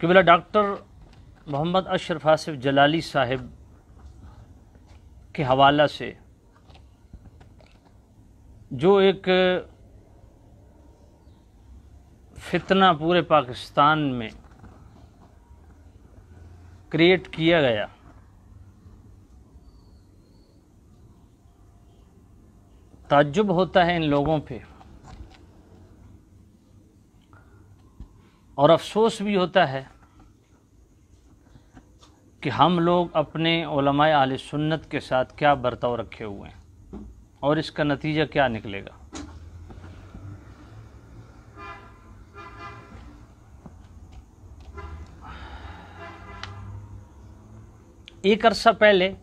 कि बोला डॉक्टर मोहम्मद अशरफ आसिफ जलाली साहब के हवाला से जो एक फितना पूरे पाकिस्तान में क्रिएट किया गया ताज्जुब होता है इन लोगों पे और अफसोस भी होता है कि हम लोग अपने आल सुन्नत के साथ क्या बर्ताव रखे हुए हैं और इसका नतीजा क्या निकलेगा एक अरसा पहले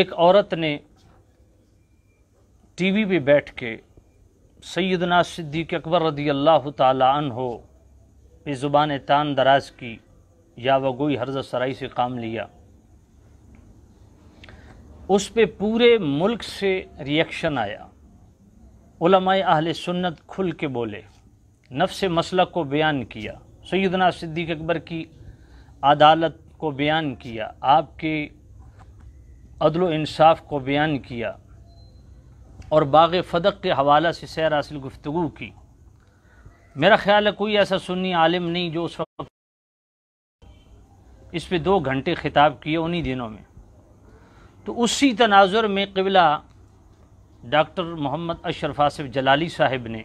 एक औरत ने टीवी पे बैठ के सैदना सिद्दीक अकबर रदी अल्लाह तन हो ज़ुबान तान दराज की या वह गोई हर्ज सराई से काम लिया उस पर पूरे मुल्क से रिएक्शन आया आहल सुन्नत खुल के बोले नफ्स मसलक को बयान किया सैदना सिद्दीक अकबर की अदालत को बयान किया आपके अदल इंसाफ को बयान किया और बाग फदक के हवाले से सैर हासिल गुफ्तु की मेरा ख्याल है कोई ऐसा सुन्नी आलिम नहीं जो उस वक्त इस पर दो घंटे खिताब किए उन्हीं दिनों में तो उसी तनाजुर में कबिला डॉक्टर मोहम्मद अशरफ आसिफ जलाली साहिब ने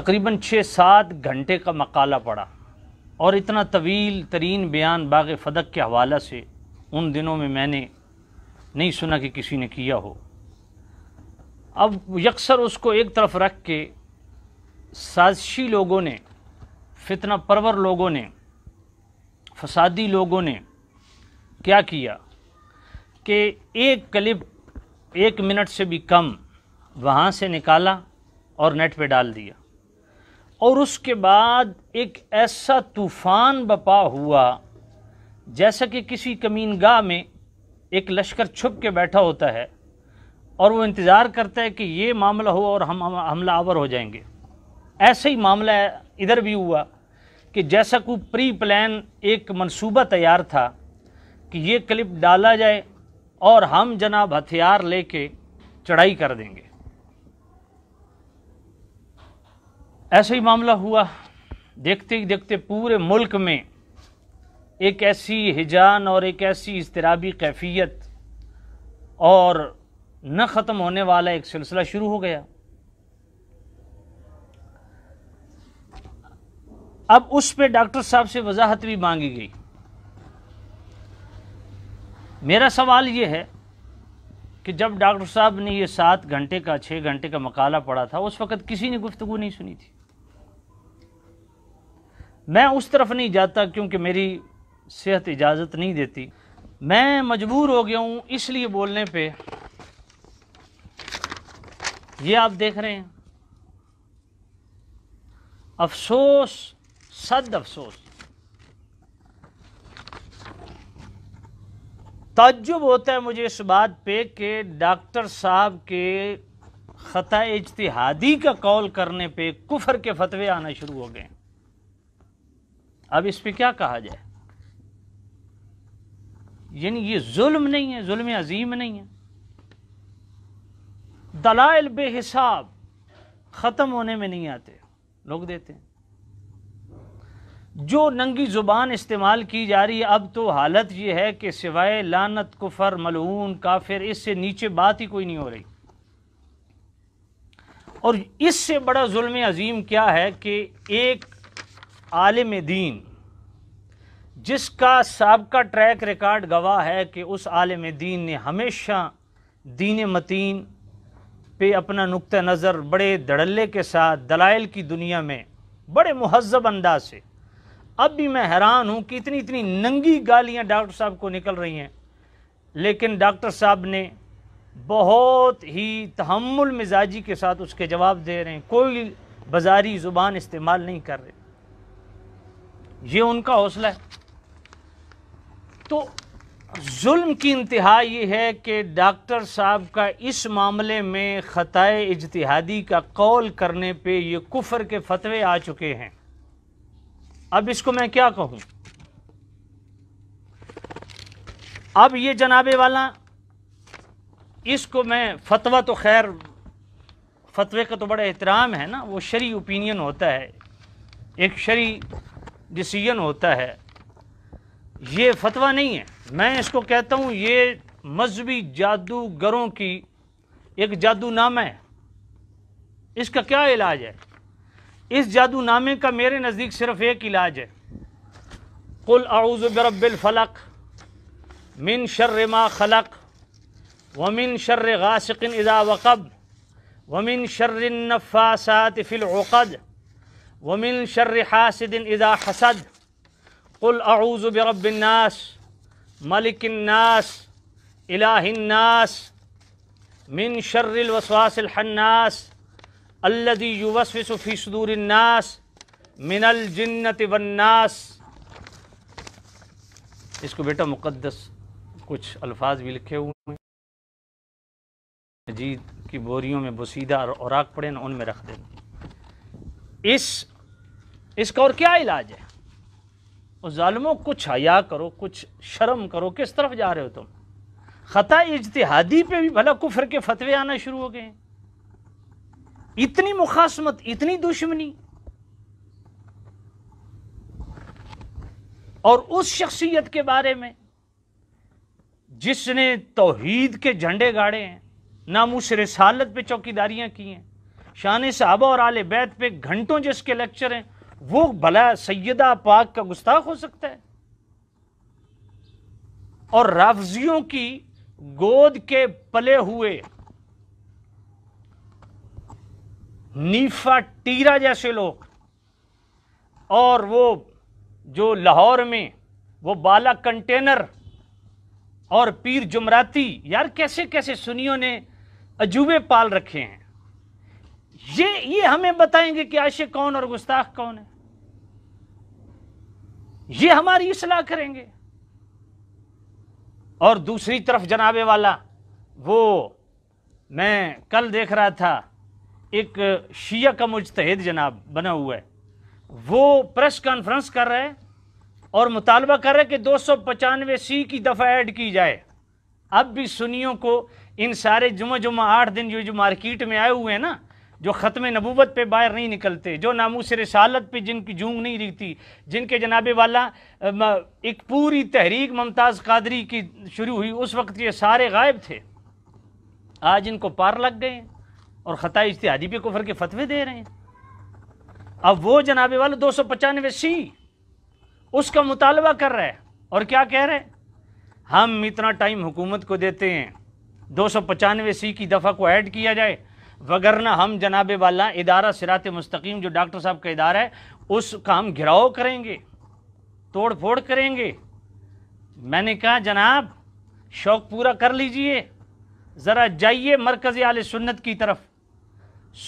तकरीबन छः सात घंटे का मकाला पढ़ा और इतना तवील तरीन बयान बाग फदक के हवाले से उन दिनों में मैंने नहीं सुना कि किसी ने किया हो अब यकसर उसको एक तरफ रख के साजिशी लोगों ने फितना परवर लोगों ने फसादी लोगों ने क्या किया कि एक क्लिप एक मिनट से भी कम वहाँ से निकाला और नेट पे डाल दिया और उसके बाद एक ऐसा तूफ़ान बपा हुआ जैसा कि किसी कमीनगाह में एक लश्कर छुप के बैठा होता है और वो इंतज़ार करता है कि ये मामला हो और हम हमला आवर हो जाएंगे ऐसे ही मामला इधर भी हुआ कि जैसा को प्री प्लान एक मंसूबा तैयार था कि ये क्लिप डाला जाए और हम जनाब हथियार लेके चढ़ाई कर देंगे ऐसे ही मामला हुआ देखते ही देखते पूरे मुल्क में एक ऐसी हिजान और एक ऐसी इसतराबी कैफियत और न ख़त्म होने वाला एक सिलसिला शुरू हो गया अब उस पर डॉक्टर साहब से वजाहत भी मांगी गई मेरा सवाल ये है कि जब डॉक्टर साहब ने ये सात घंटे का छः घंटे का मकाला पढ़ा था उस वक़्त किसी ने गुफ्तु नहीं सुनी थी मैं उस तरफ नहीं जाता क्योंकि मेरी सेहत इजाज़त नहीं देती मैं मजबूर हो गया हूँ इसलिए बोलने पे ये आप देख रहे हैं अफसोस सद अफसोस तजुब होता है मुझे इस बात पे कि डॉक्टर साहब के ख़त इजतहादी का कॉल करने पे कुफर के फतवे आना शुरू हो गए अब इस पे क्या कहा जाए यानी ये जुल्म नहीं है जुल्म अजीम नहीं है दलाइल बेहिसाब ख़त्म होने में नहीं आते लोग देते हैं जो नंगी ज़ुबान इस्तेमाल की जा रही है अब तो हालत यह है कि सिवाय लानत कुफर मलहून काफिर इससे नीचे बात ही कोई नहीं हो रही और इससे बड़ा जुल्म अजीम क्या है कि एक आलम दीन जिसका सबका ट्रैक रिकॉर्ड गवाह है कि उस आलम दीन ने हमेशा दीन मतीन पे अपना नुक़ नज़र बड़े धड़ल्ले के साथ दलाइल की दुनिया में बड़े महजब अंदाज से अब भी मैं हैरान हूँ कि इतनी इतनी नंगी गालियाँ डॉक्टर साहब को निकल रही हैं लेकिन डॉक्टर साहब ने बहुत ही तहमुल मिजाजी के साथ उसके जवाब दे रहे हैं कोई बाजारी ज़ुबान इस्तेमाल नहीं कर रहे ये उनका हौसला है तो जुल्म की इंतहा ये है कि डॉक्टर साहब का इस मामले में ख़तः इजतहादी का कौल करने पे ये कुफर के फतवे आ चुके हैं अब इसको मैं क्या कहूँ अब ये जनाबे वाला इसको मैं फतवा तो खैर फतवे का तो बड़ा एहतराम है ना वो शरी ओपिनियन होता है एक शरी डिसीजन होता है ये फतवा नहीं है मैं इसको कहता हूँ ये मजहबी जादूगरों की एक जादूनामा है इसका क्या इलाज है इस जादूनामे का मेरे नज़दीक सिर्फ एक इलाज है कुल फलक मिन शर्र मा खलक वमिन शर्र गासिकिन इज़ा वक़ब वमिन शर्र नफ़ासात वमिन शर्र हासिदिन इज़ा हसद कुल आऊज़ बरबन्नास मलिकन्नास इलाहन्नास मिन शर्रिल वसवासिल हन्नास अल्लदी युवसविसु फी सुदूरिन्नास मिनल जिन्नति वन्नास इसको बेटा मुक़द्दस कुछ अल्फाज भी लिखे हुए हैं जीत की बोरियों में बसीदा और औराक पड़े ना उनमें रख देना इस इसका और क्या इलाज है और ालमों कुछ हया करो कुछ शर्म करो किस तरफ जा रहे हो तुम ख़ता इजतहादी पे भी भला कुफर के फतवे आना शुरू हो गए इतनी मुखासमत इतनी दुश्मनी और उस शख्सियत के बारे में जिसने तोहीद के झंडे गाड़े हैं नामूस रसालत पे चौकीदारियां की हैं शान साहबा और आल बैत पे घंटों जिसके लेक्चर हैं वो भला सैदा पाक का गुस्ताख हो सकता है और राफजियों की गोद के पले हुए नीफा टीरा जैसे लोग और वो जो लाहौर में वो बाला कंटेनर और पीर जुमराती यार कैसे कैसे सुनियों ने अजूबे पाल रखे हैं ये ये हमें बताएंगे कि आशे कौन और गुस्ताख कौन है ये हमारी इसलाह करेंगे और दूसरी तरफ जनाबे वाला वो मैं कल देख रहा था एक शिया का मुजतहद जनाब बना हुआ है वो प्रेस कॉन्फ्रेंस कर रहे है और मुतालबा कर रहा है कि दो सौ पचानवे सी की दफ़ा ऐड की जाए अब भी सुनियों को इन सारे जुमा जुमा आठ दिन जो जो मार्केट में आए हुए हैं ना जो ख़त्म नबूबत पे बाहर नहीं निकलते जो नामूस रसालत पे जिनकी जूंग नहीं रिखती जिनके जनाब वाला एक पूरी तहरीक मुमताज़ कादरी की शुरू हुई उस वक्त ये सारे गायब थे आज इनको पार लग गए और ख़ता इश्तहादी पे कुफर के फतवे दे रहे हैं अब वो जनाब वाला दो सौ पचानवे सी उसका मुतालबा कर रहा है और क्या कह रहे हैं हम इतना टाइम हुकूमत को देते हैं दो सौ पचानवे सी की दफ़ा को ऐड किया जाए वगरना हम जनाब वाला इदारा सिरात मुस्तकीम जो डॉक्टर साहब का इदारा है उस हम घिराव करेंगे तोड़ फोड़ करेंगे मैंने कहा जनाब शौक़ पूरा कर लीजिए ज़रा जाइए मरकज़ आल सुन्नत की तरफ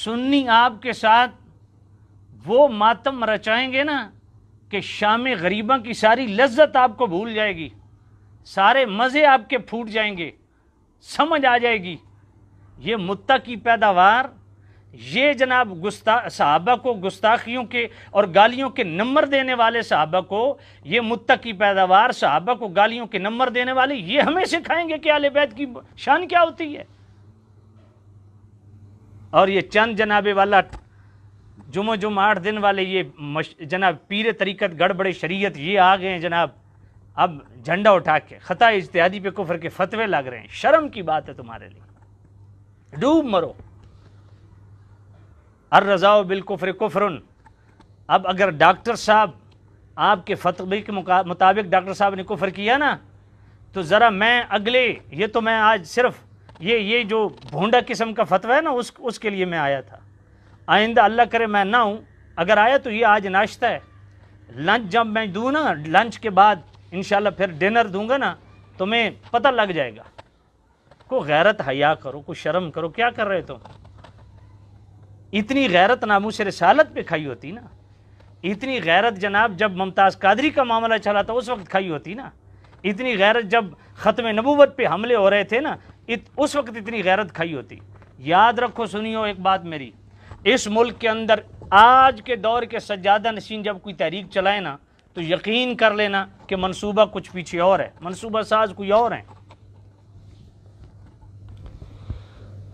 सुन्नी आपके साथ वो मातम रचाएंगे ना कि शाम गरीबा की सारी लज्जत आपको भूल जाएगी सारे मज़े आपके फूट जाएंगे समझ आ जाएगी ये मुत्ता की पैदावार ये जनाब गुस्ता सहाबा को गुस्ताखियों के और गालियों के नंबर देने वाले सहाबा को ये मुत्ता की पैदावार सहाबा को गालियों के नंबर देने वाले ये हमें सिखाएंगे कि आल बैत की शान क्या होती है और ये चंद जनाबे वाला जुमो जुम आठ दिन वाले ये जनाब पीर तरीकत गड़बड़े शरीयत ये आ गए हैं जनाब अब झंडा उठा के ख़ता इज्तिहादी पे कुफर के फतवे लग रहे हैं शर्म की बात है तुम्हारे लिए डूब मरो अर रज़ाओ बिलकुफर कुफरन अब अगर डॉक्टर साहब आपके फतवे के मुताबिक डॉक्टर साहब ने कुफर किया ना तो ज़रा मैं अगले ये तो मैं आज सिर्फ ये ये जो भोंडा किस्म का फतवा है ना उस उसके लिए मैं आया था आइंदा अल्लाह करे मैं ना हूँ अगर आया तो ये आज नाश्ता है लंच जब मैं दूँ ना लंच के बाद इन फिर डिनर दूँगा ना तो मैं पता लग जाएगा को गैरत हया करो को शर्म करो क्या कर रहे तुम इतनी गैरत से रसालत पे खाई होती ना इतनी गैरत जनाब जब ममताज़ कादरी का मामला चला था तो उस वक्त खाई होती ना इतनी गैरत जब ख़त्म नबूवत पे हमले हो रहे थे ना इत, उस वक्त इतनी गैरत खाई होती याद रखो सुनियो एक बात मेरी इस मुल्क के अंदर आज के दौर के सज्जादा नशीन जब कोई तहरीक चलाए ना तो यकीन कर लेना कि मनसूबा कुछ पीछे और है मनसूबा साज कोई और है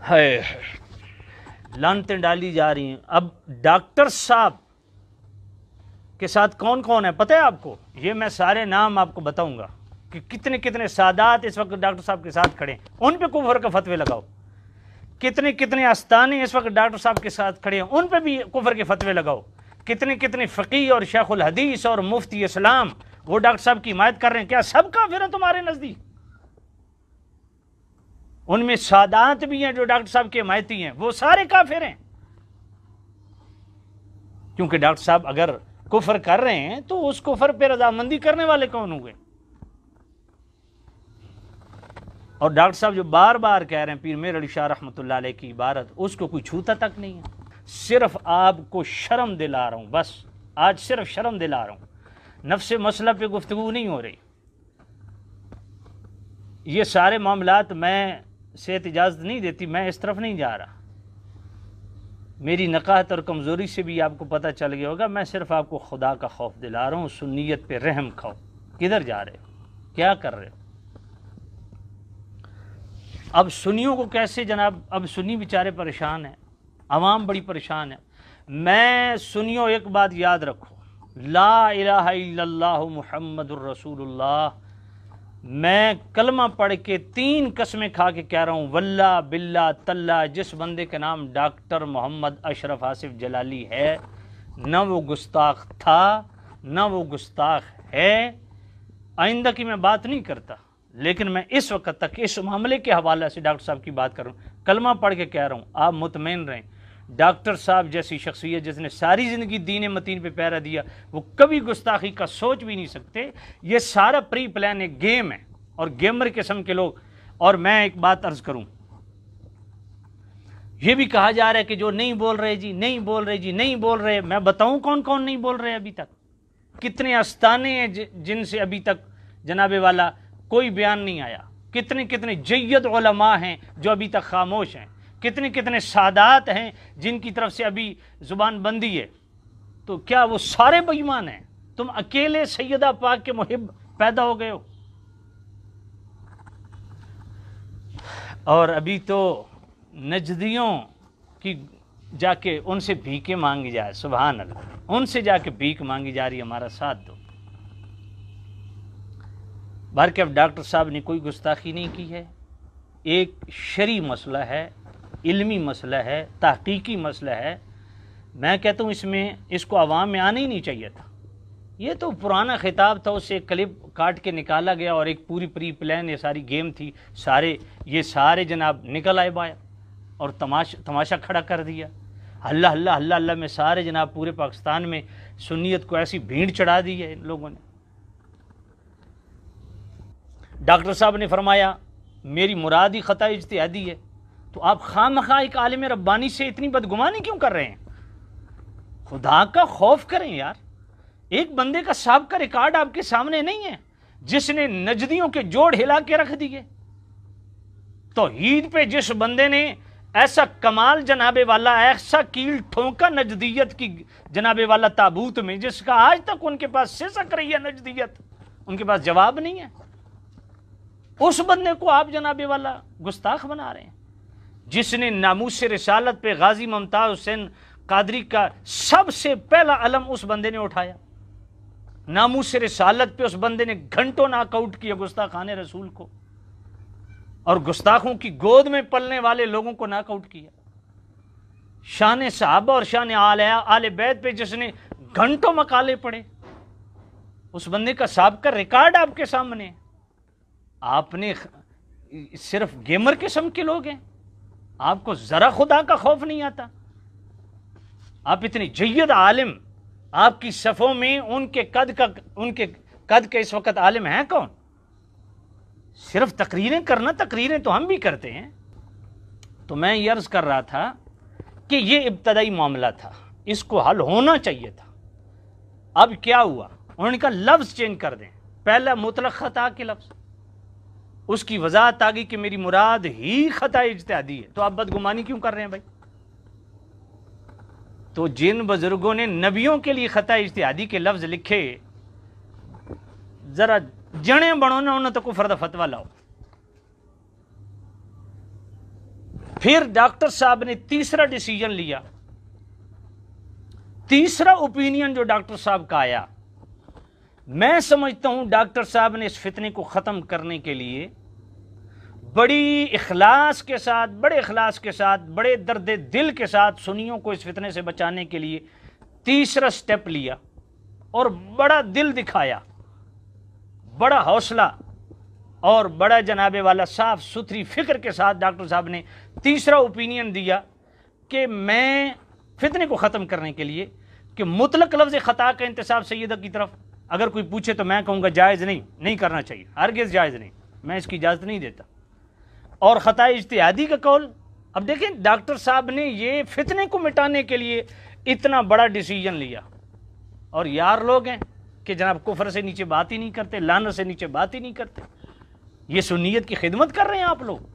है लानतें डाली जा रही हैं अब डॉक्टर साहब के साथ कौन कौन है पता है आपको ये मैं सारे नाम आपको बताऊंगा कि कितने कितने सादात इस वक्त डॉक्टर साहब के साथ खड़े हैं उन पे कुफर के फतवे लगाओ कितने कितने आस्थाने इस वक्त डॉक्टर साहब के साथ खड़े हैं उन पे भी कुफर के फतवे लगाओ कितने कितने फ़कीर और शेखुल हदीस और मुफ्ती इस्लाम वो डॉक्टर साहब की हिमायत कर रहे हैं क्या सब काफिर है तुम्हारे नज़दीक उनमें सादात भी हैं जो डॉक्टर साहब के मायती हैं वो सारे काफिर हैं क्योंकि डॉक्टर साहब अगर कुफर कर रहे हैं तो उस कुफर पर रजामंदी करने वाले कौन हुए और डॉक्टर साहब जो बार बार कह रहे हैं पीर मेर अली शाह रहमत की इबारत उसको कोई छूता तक नहीं है सिर्फ आपको शर्म दिला रहा हूं बस आज सिर्फ शर्म दिला रहा हूं नफ्स मसला पे गुफ्तु नहीं हो रही ये सारे मामला मैं सेहत इजाज़त नहीं देती मैं इस तरफ नहीं जा रहा मेरी नकाहत और कमज़ोरी से भी आपको पता चल गया होगा मैं सिर्फ आपको खुदा का खौफ दिला रहा हूँ सुनीत पे रहम खाओ किधर जा रहे हो क्या कर रहे हो अब सुनियों को कैसे जनाब अब सुनी बेचारे परेशान हैं आवाम बड़ी परेशान है मैं सुनियो एक बात याद रखो ला इलाहा इल्लल्लाहु मैं कलमा पढ़ के तीन कस्में खा के कह रहा हूँ वल्ला बिल्ला तल्ला जिस बंदे का नाम डॉक्टर मोहम्मद अशरफ आसिफ जलाली है ना वो गुस्ताख था ना वो गुस्ताख है आइंदा की मैं बात नहीं करता लेकिन मैं इस वक्त तक इस मामले के हवाले से डॉक्टर साहब की बात करूँ कलमा पढ़ के कह रहा हूँ आप मुतमिन रहें डॉक्टर साहब जैसी शख्सियत जिसने सारी ज़िंदगी दीन मतीन पे पैरा दिया वो कभी गुस्ताखी का सोच भी नहीं सकते ये सारा प्री प्लान एक गेम है और गेमर किस्म के लोग और मैं एक बात अर्ज़ करूँ ये भी कहा जा रहा है कि जो नहीं बोल रहे जी नहीं बोल रहे जी नहीं बोल रहे मैं बताऊँ कौन कौन नहीं बोल रहे अभी तक कितने अस्ताने हैं जिनसे अभी तक जनाब वाला कोई बयान नहीं आया कितने कितने जैद हैं जो अभी तक खामोश हैं कितने कितने सादात हैं जिनकी तरफ से अभी ज़ुबान बंदी है तो क्या वो सारे बेईमान हैं तुम अकेले सैदा पाक के मुहिब पैदा हो गए हो और अभी तो नजदियों की जाके उनसे भीखे मांगी जाए सुबहान अल्लाह उनसे जाके भीख मांगी जा रही हमारा साथ दो बाहर के अब डॉक्टर साहब ने कोई गुस्ताखी नहीं की है एक शरी मसला है इल्मी मसला है तहकीकी मसला है मैं कहता हूँ इसमें इसको आवाम में आना ही नहीं चाहिए था ये तो पुराना खिताब था उससे क्लिप काट के निकाला गया और एक पूरी प्री प्लान ये सारी गेम थी सारे ये सारे जनाब निकल आए बाया और तमाश तमाशा खड़ा कर दिया हल्ला हल्ला हल्ला हल्ला में सारे जनाब पूरे पाकिस्तान में सुनीत को ऐसी भीड़ चढ़ा दी है इन लोगों ने डॉक्टर साहब ने फरमाया मेरी मुराद ही खतः इजतहादी है तो आप खाम खा एक आलम रब्बानी से इतनी बदगुमानी क्यों कर रहे हैं खुदा का खौफ करें यार एक बंदे का सबका का रिकॉर्ड आपके सामने नहीं है जिसने नजदियों के जोड़ हिला के रख दिए तो ईद पे जिस बंदे ने ऐसा कमाल जनाबे वाला ऐसा कील ठोंका नजदीयत की जनाबे वाला ताबूत में जिसका आज तक उनके पास से सक रही है नजदीयत उनके पास जवाब नहीं है उस बंदे को आप जनाबे वाला गुस्ताख बना रहे हैं जिसने नामूस रसालत पे गाजी ममताज़ हुसैन कादरी का सबसे पहला अलम उस बंदे ने उठाया नामूस रसालत पे उस बंदे ने घंटों नाकआउट किया गुस्ताखान रसूल को और गुस्ताखों की गोद में पलने वाले लोगों को नाकआउट किया शान साहबा और शान आलिया आल बैद पे जिसने घंटों मकाले पड़े उस बंदे का सबका रिकॉर्ड आपके सामने आपने सिर्फ गेमर किस्म के लोग हैं आपको ज़रा खुदा का खौफ नहीं आता आप इतनी जयद आलिम आपकी सफ़ों में उनके कद का उनके कद के इस वक्त आलिम हैं कौन सिर्फ तकरीरें करना तकरीरें तो हम भी करते हैं तो मैं ये अर्ज़ कर रहा था कि ये इब्तदाई मामला था इसको हल होना चाहिए था अब क्या हुआ उन्होंने कहा लफ्ज़ चेंज कर दें पहला मुतलक ख़ता के लफ्ज़ उसकी वजाहत आ गई कि मेरी मुराद ही ख़ता इजतहादी है तो आप बदगुमानी क्यों कर रहे हैं भाई तो जिन बुज़ुर्गों ने नबियों के लिए ख़ता इजतहादी के लफ्ज़ लिखे ज़रा जने बनो ना उन्हें तो कुफर फतवा लाओ फिर डॉक्टर साहब ने तीसरा डिसीजन लिया तीसरा ओपिनियन जो डॉक्टर साहब का आया मैं समझता हूं डॉक्टर साहब ने इस फितने को ख़त्म करने के लिए बड़ी इखलास के साथ बड़े इखलास के साथ बड़े दर्द दिल के साथ सुनियों को इस फितने से बचाने के लिए तीसरा स्टेप लिया और बड़ा दिल दिखाया बड़ा हौसला और बड़ा जनाबे वाला साफ सुथरी फिक्र के साथ डॉक्टर साहब ने तीसरा ओपिनियन दिया कि मैं फितने को ख़त्म करने के लिए कि मुतलक लफ्ज़ ख़ता का इंतसाब सैदा की तरफ अगर कोई पूछे तो मैं कहूँगा जायज़ नहीं नहीं करना चाहिए हर गेज जायज़ नहीं मैं इसकी इजाज़त नहीं देता और ख़ता इश्तिहादी का कौल अब देखें डॉक्टर साहब ने ये फितने को मिटाने के लिए इतना बड़ा डिसीजन लिया और यार लोग हैं कि जनाब कुफर से नीचे बात ही नहीं करते लानत से नीचे बात ही नहीं करते ये सुनीत की खिदमत कर रहे हैं आप लोग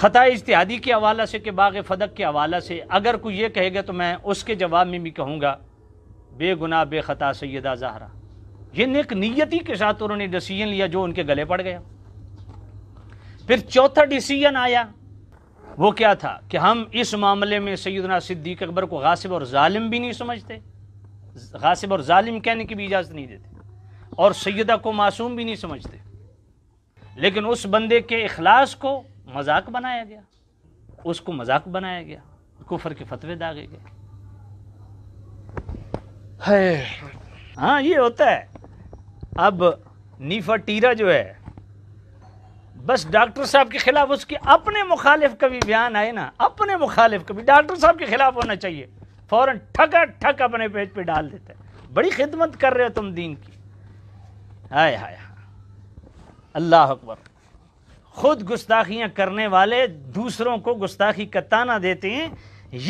ख़ता इश्तिहादी के हवाला से कि बाग फदक के हवाला से अगर कोई ये कहेगा तो मैं उसके जवाब में भी कहूँगा बेगुनाह बेखता सैदा जहरा ये नेक नीयती के साथ उन्होंने डिसीजन लिया जो उनके गले पड़ गया फिर चौथा डिसीजन आया वो क्या था कि हम इस मामले में सैदना सिद्दीक अकबर को गासिब और ालिम भी नहीं समझते गासिब और ालिम कहने की भी इजाज़त नहीं देते और सैदा को मासूम भी नहीं समझते लेकिन उस बंदे के अखलास को मजाक बनाया गया उसको मजाक बनाया गया कुफर के फतवे दागे गए है हाँ ये होता है अब टीरा जो है बस डॉक्टर साहब के खिलाफ उसके अपने मुखालिफ कभी बयान आए ना अपने मुखालिफ कभी डॉक्टर साहब के खिलाफ होना चाहिए फौरन ठका ठक अपने पेज पे डाल देते हैं बड़ी खिदमत कर रहे हो तुम दीन की हाय हाय अल्लाह अकबर खुद गुस्ताखियां करने वाले दूसरों को गुस्ताखी का ताना देते हैं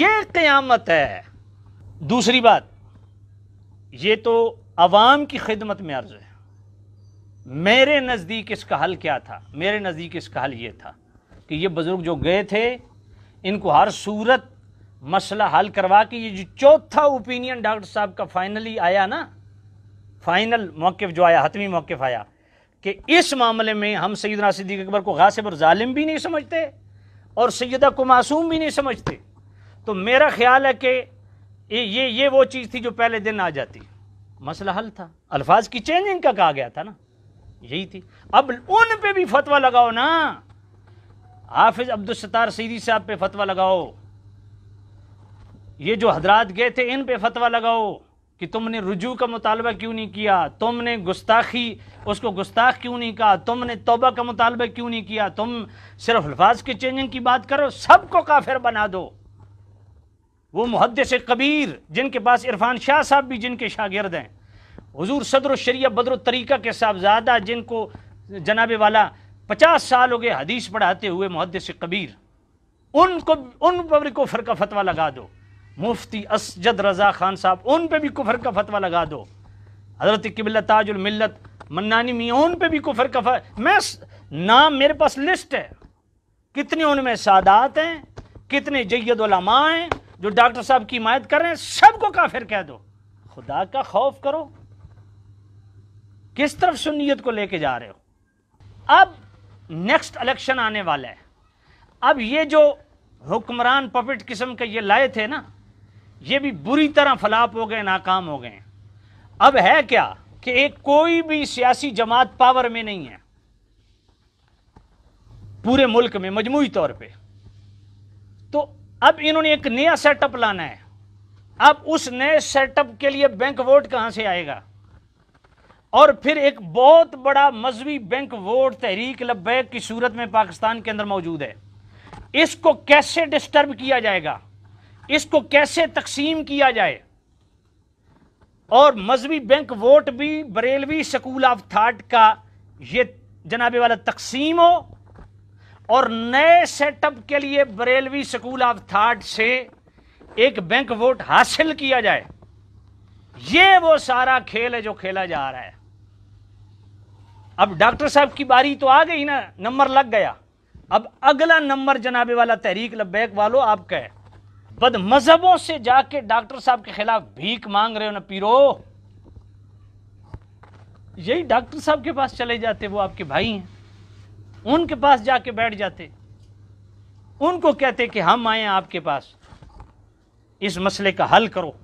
ये क़यामत है दूसरी बात ये तो अवाम की खिदमत में अर्ज है मेरे नज़दीक इसका हल क्या था मेरे नज़दीक इसका हल ये था कि ये बुज़ुर्ग जो गए थे इनको हर सूरत मसला हल करवा के ये जो चौथा ओपिनियन डॉक्टर साहब का फाइनली आया ना फाइनल मौक़ जो आया हतमी मौक़ आया कि इस मामले में हम सैद सिद्दीक अकबर को गासिब और ालिम भी नहीं समझते और सैदा को मासूम भी नहीं समझते तो मेरा ख्याल है कि ये ये ये वो चीज़ थी जो पहले दिन आ जाती मसला हल था अल्फाज की चेंजिंग का कहा गया था ना यही थी अब उन पे भी फतवा लगाओ ना हाफिज अब्दुलस्तार सीदी साहब पे फतवा लगाओ ये जो हजरात गए थे इन पे फतवा लगाओ कि तुमने रुजू का मुतालबा क्यों नहीं किया तुमने गुस्ताखी उसको गुस्ताख क्यों नहीं कहा तुमने तोबा का मुतालबा क्यों नहीं किया तुम सिर्फ अल्फाज के चेंजिंग की बात करो सबको काफिर बना दो वो मुहदस कबीर जिनके पास इरफान शाह साहब भी जिनके शागिर्द हैं हजूर सदर शरिया बदर तरीक़ा के साहबजादा जिनको जनाब वाला पचास साल हो गए हदीस पढ़ाते हुए मुहदस कबीर उनको उन पर भी कुफर का फतवा लगा दो मुफ्ती असजद रज़ा खान साहब उन पर भी कुफर का फतवा लगा दो हज़रत किबल ताजुलमिलत मन्नानी मियाँ उन पर भी कुफर का फतवा मैं नाम मेरे पास लिस्ट है कितने उनमें सादात हैं कितने जैद हैं जो डॉक्टर साहब की हिमायत कर रहे हैं सबको काफिर कह दो खुदा का खौफ करो किस तरफ सुनीत को लेके जा रहे हो अब नेक्स्ट इलेक्शन आने वाला है अब ये जो हुक्मरान पपिट किस्म के ये लाए थे ना ये भी बुरी तरह फलाप हो गए नाकाम हो गए अब है क्या कि एक कोई भी सियासी जमात पावर में नहीं है पूरे मुल्क में मजमू तौर पर अब इन्होंने एक नया सेटअप लाना है अब उस नए सेटअप के लिए बैंक वोट कहां से आएगा और फिर एक बहुत बड़ा मजहबी बैंक वोट तहरीक लब्बैक की सूरत में पाकिस्तान के अंदर मौजूद है इसको कैसे डिस्टर्ब किया जाएगा इसको कैसे तकसीम किया जाए और मजहबी बैंक वोट भी बरेलवी स्कूल ऑफ थाट का ये जनाबे वाला तकसीम हो और नए सेटअप के लिए बरेलवी स्कूल ऑफ थाट से एक बैंक वोट हासिल किया जाए ये वो सारा खेल है जो खेला जा रहा है अब डॉक्टर साहब की बारी तो आ गई ना नंबर लग गया अब अगला नंबर जनाबे वाला तहरीक लबैक वालों आपका है बद मजहबों से जाके डॉक्टर साहब के खिलाफ भीख मांग रहे हो ना पीरो यही डॉक्टर साहब के पास चले जाते वो आपके भाई हैं उनके पास जाके बैठ जाते उनको कहते कि हम आए आपके पास इस मसले का हल करो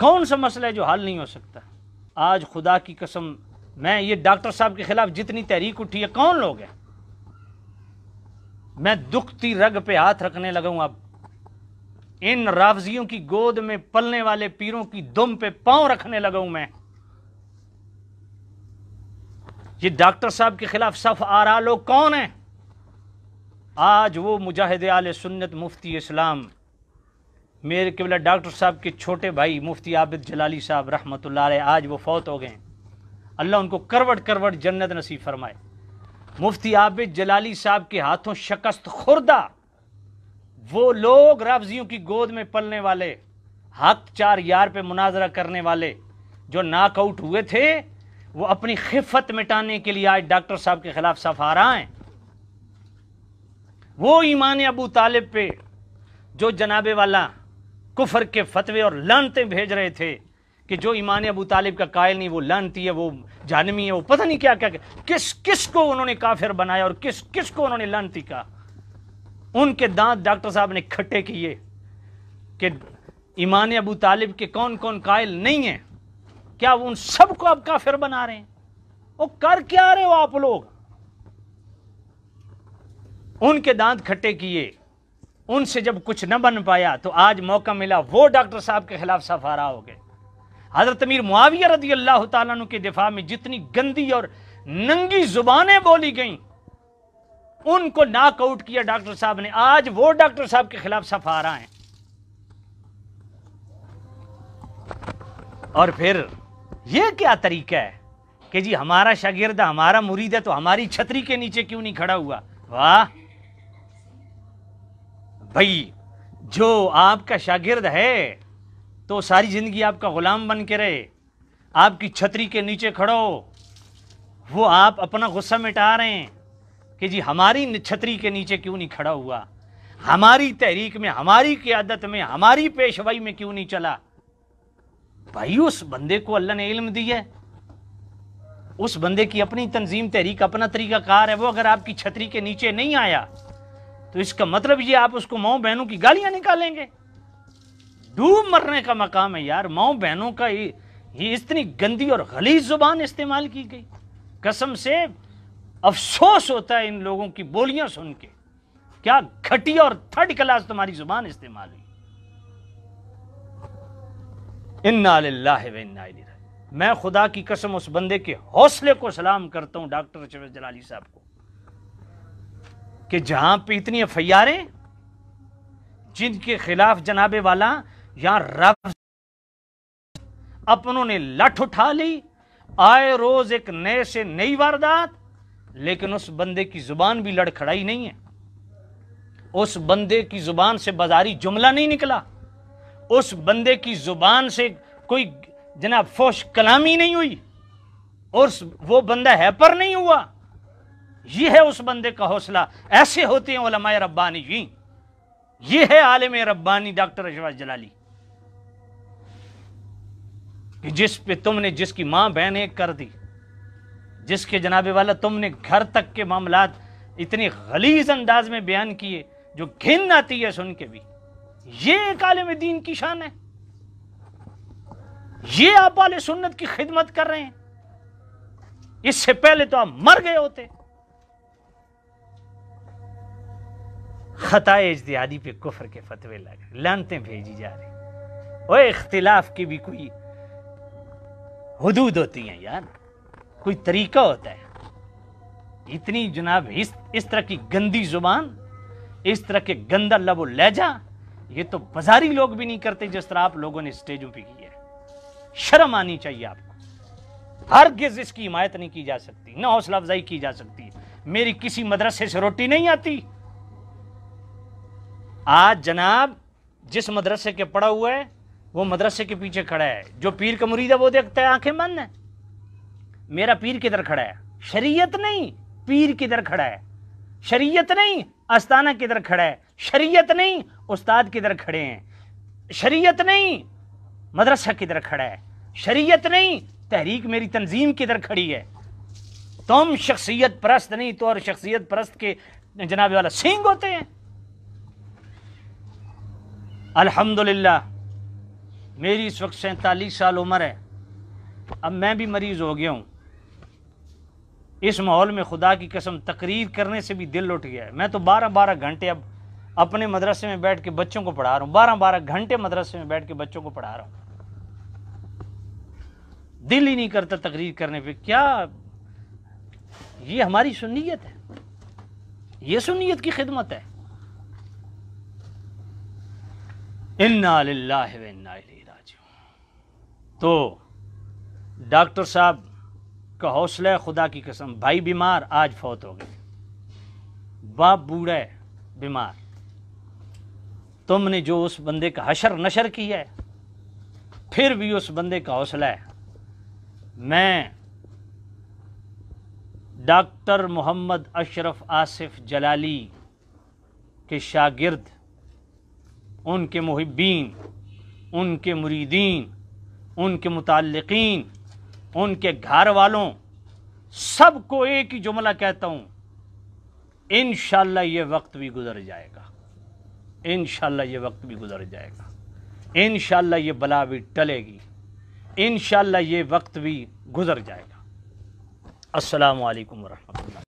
कौन सा मसला है जो हल नहीं हो सकता आज खुदा की कसम मैं ये डॉक्टर साहब के खिलाफ जितनी तहरीक उठी है कौन लोग हैं मैं दुखती रग पे हाथ रखने लगा हूं अब इन रावजियों की गोद में पलने वाले पीरों की दुम पे पांव रखने लगा हूं मैं ये डॉक्टर साहब के खिलाफ सफ रहा लोग कौन हैं आज वो मुजाहिद आल सुन्नत मुफ्ती इस्लाम मेरे के बोला डॉक्टर साहब के छोटे भाई मुफ्ती आबिद जलाली साहब रहमत आज वो फौत हो गए अल्लाह उनको करवट करवट जन्नत नसीब फरमाए मुफ्ती आबिद जलाली साहब के हाथों शकस्त खुर्दा वो लोग रावजियों की गोद में पलने वाले हक चार यार पे मुनाजरा करने वाले जो नाकआउट हुए थे वो अपनी खिफत मिटाने के लिए आज डॉक्टर साहब के खिलाफ सफारा हैं वो ईमान अबू तालिब पे जो जनाबे वाला कुफर के फतवे और लानते भेज रहे थे कि जो ईमान अबू तालिब का कायल नहीं वो लानती है वो जानवी है वो पता नहीं क्या क्या, क्या। किस किस को उन्होंने काफिर बनाया और किस किस को उन्होंने लानती का उनके दांत डॉक्टर साहब ने खट्टे किए कि ईमान अबू तालिब के कौन कौन कायल नहीं है क्या उन सबको अब काफिर बना रहे हैं वो कर क्या रहे हो आप लोग उनके दांत खट्टे किए उनसे जब कुछ न बन पाया तो आज मौका मिला वो डॉक्टर साहब के खिलाफ सफारा हो गए हजरत अमीर मुआविया रदी अल्लाह तु के दिफा में जितनी गंदी और नंगी जुबानें बोली गईं उनको नाक आउट किया डॉक्टर साहब ने आज वो डॉक्टर साहब के खिलाफ सफारा है और फिर ये क्या तरीका है कि जी हमारा शागिर्द हमारा मुरीद है तो हमारी छतरी के नीचे क्यों नहीं खड़ा हुआ वाह भाई जो आपका शागिर्द है तो सारी ज़िंदगी आपका ग़ुलाम बन के रहे आपकी छतरी के नीचे खड़ो वो आप अपना गुस्सा मिटा रहे हैं कि जी हमारी छतरी के नीचे क्यों नहीं खड़ा हुआ हमारी तहरीक में हमारी क्यादत में हमारी पेशवाई में क्यों नहीं चला भाई उस बंदे को अल्लाह ने इल्म दिया है उस बंदे की अपनी तंजीम तहरीक अपना तरीका कार है वो अगर आपकी छतरी के नीचे नहीं आया तो इसका मतलब ये आप उसको माओ बहनों की गालियां निकालेंगे डूब मरने का मकाम है यार माओ बहनों का ये, ये इतनी गंदी और गलीज जुबान इस्तेमाल की गई कसम से अफसोस होता है इन लोगों की बोलियां सुन के क्या घटिया और थर्ड क्लास तुम्हारी जुबान इस्तेमाल हुई मैं खुदा की कसम उस बंदे के हौसले को सलाम करता हूं डॉक्टर शफज जलाली साहब को कि जहां पे इतनी एफ आई जिनके खिलाफ जनाबे वाला यहां रफ अपनों ने लठ उठा ली आए रोज एक नए से नई वारदात लेकिन उस बंदे की जुबान भी लड़खड़ाई नहीं है उस बंदे की जुबान से बाजारी जुमला नहीं निकला उस बंदे की ज़ुबान से कोई जनाब फोश कलामी नहीं हुई और वो बंदा हैपर नहीं हुआ ये है उस बंदे का हौसला ऐसे होते हैं ओलमाए रब्बानी जी ये है आलम रब्बानी डॉक्टर अशवाज जलाली कि जिस पे तुमने जिसकी मां बहन एक कर दी जिसके जनाबे वाला तुमने घर तक के मामला इतने गलीज अंदाज में बयान किए जो घिन आती है सुन के भी ये एक आलम दीन की शान है ये आप वाले सुन्नत की खिदमत कर रहे हैं इससे पहले तो आप मर गए होते खताए इजतहादी पे कुफर के फतवे लग लानते भेजी जा रही ओए इख्तिलाफ की भी कोई हदूद होती है यार कोई तरीका होता है इतनी जनाब इस इस तरह की गंदी जुबान इस तरह के गंदा लबो लहजा ये तो बाजारी लोग भी नहीं करते जिस तरह आप लोगों ने स्टेजों पे की है शर्म आनी चाहिए आपको हर गिज इसकी हिमायत नहीं की जा सकती ना हौसला अफजाई की जा सकती मेरी किसी मदरसे से रोटी नहीं आती आज जनाब जिस मदरसे के पड़ा हुआ है वो मदरसे के पीछे खड़ा है जो पीर का मुरीद है वो देखता है आंखें मन है मेरा पीर किधर खड़ा है शरीयत नहीं पीर किधर खड़ा है शरीयत नहीं अस्ताना किधर खड़ा है शरीयत नहीं उस्ताद किधर खड़े हैं शरीयत नहीं मदरसा किधर खड़ा है शरीयत नहीं तहरीक मेरी तंजीम किधर खड़ी है तुम शख्सियत परस्त नहीं तो और शख्सियत परस्त के जनाबे वाला सिंह होते हैं अल्हम्दुलिल्लाह मेरी इस वक्त सैंतालीस साल उम्र है अब मैं भी मरीज़ हो गया हूँ इस माहौल में खुदा की कसम तकरीर करने से भी दिल उठ गया है मैं तो बारह बारह घंटे अब अपने मदरसे में बैठ के बच्चों को पढ़ा रहा हूं बारह बारह घंटे मदरसे में बैठ के बच्चों को पढ़ा रहा हूं दिल ही नहीं करता तकरीर करने पे क्या ये हमारी सुनीयत है ये सुनीयत की खिदमत है इन्ना इन्ना तो डॉक्टर साहब का हौसला है खुदा की कसम भाई बीमार आज फौत हो गए बाप बूढ़े बीमार तुमने जो उस बंदे का हशर नशर किया है फिर भी उस बंदे का हौसला है मैं डॉक्टर मोहम्मद अशरफ आसिफ जलाली के शागिर्द उनके मुहिबीन उनके मुरीदीन उनके मुतालिकीन उनके घर वालों सबको एक ही जुमला कहता हूँ इन ये वक्त भी गुजर जाएगा इन ये वक्त भी गुजर जाएगा इन ये बला भी टलेगी इन ये वक्त भी गुज़र जाएगा असलकम वरहमल